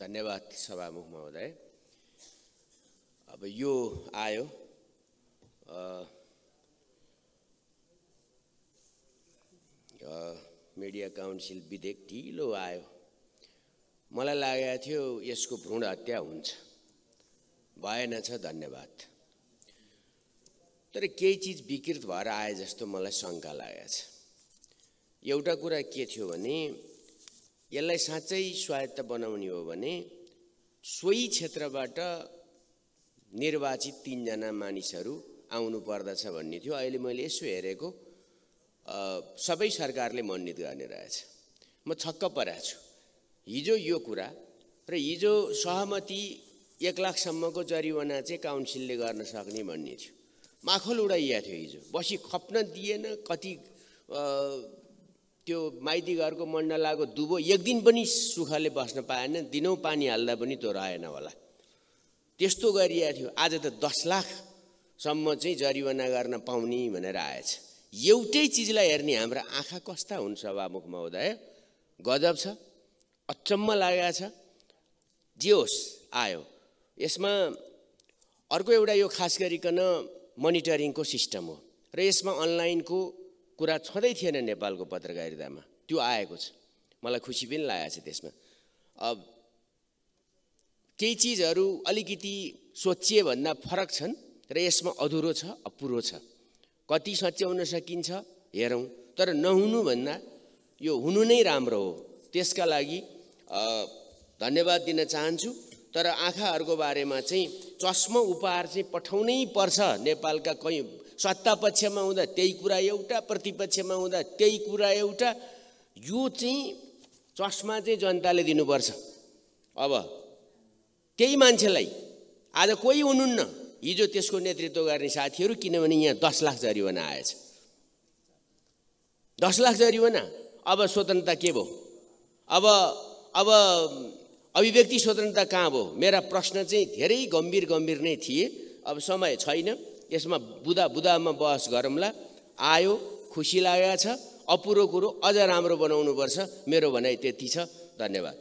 धन्यवाद सभामुख महोदय अब यो आयो मिडिया काउन्सिल विधेयक ढिलो आयो मलाई लागेको थियो यसको भ्रूण हत्या हुन्छ भएन छ धन्यवाद तर केही चिज विकृत भएर आए जस्तो मलाई शङ्का लागेको छ एउटा कुरा के थियो भने यसलाई साँच्चै स्वायत्त बनाउने हो भने सोही क्षेत्रबाट निर्वाचित तिनजना मानिसहरू आउनु पर्दछ भन्ने थियो अहिले मैले यसो हेरेको सबै सरकारले मन्डित गर्ने रहेछ म छक्क परेको छु हिजो यो कुरा र हिजो सहमति एक लाखसम्मको जरिवाना चाहिँ काउन्सिलले गर्न सक्ने भन्ने थियो माखोल उडाइया थियो हिजो बसी खप्न दिएन कति त्यो माइती घरको मण्डलाको दुबो एक दिन पनि सुखले बस्न पाएन दिनौ पानी हाल्दा पनि त्यो रहेन होला त्यस्तो गरिएको थियो आज त दस लाखसम्म चाहिँ जरिवना गर्न पाउने भनेर आएछ एउटै चिजलाई हेर्ने हाम्रो आँखा कस्ता हुन् सभामुख महोदय गजब छ अचम्म लागेको छ जे होस् आयो यसमा अर्को एउटा यो खास गरिकन मोनिटरिङको सिस्टम हो र यसमा अनलाइनको कुरा छँदै थिएन नेपालको पत्रकारितामा त्यो आएको छ मलाई खुसी पनि लागेको छ त्यसमा अब केही चिजहरू अलिकति भन्दा फरक छन् र यसमा अधुरो छ अपुरो छ कति सच्याउन सकिन्छ हेरौँ तर नहुनुभन्दा यो हुनु नै राम्रो हो त्यसका लागि धन्यवाद दिन चाहन्छु तर आँखाहरूको बारेमा चाहिँ चस्म उपहार चाहिँ पठाउनै पर्छ नेपालका कहीँ सत्ता पक्षमा हुँदा त्यही कुरा एउटा प्रतिपक्षमा हुँदा त्यही कुरा एउटा यो चाहिँ चस्मा चाहिँ जनताले दिनुपर्छ अब त्यही मान्छेलाई आज कोही हुनुहुन्न हिजो त्यसको नेतृत्व गर्ने साथीहरू किनभने यहाँ दस लाख जरिवाना आएछ दस लाख जरिवाना अब स्वतन्त्रता के भयो अब अब अभिव्यक्ति स्वतन्त्रता कहाँ भयो मेरा प्रश्न चाहिँ धेरै गम्भीर गम्भीर नै थिए अब समय छैन यसमा बुदा बुदामा बहस गरौँला आयो खुसी लागेको छ अपुरो कुरो अझ राम्रो बनाउनुपर्छ मेरो भनाइ त्यति छ धन्यवाद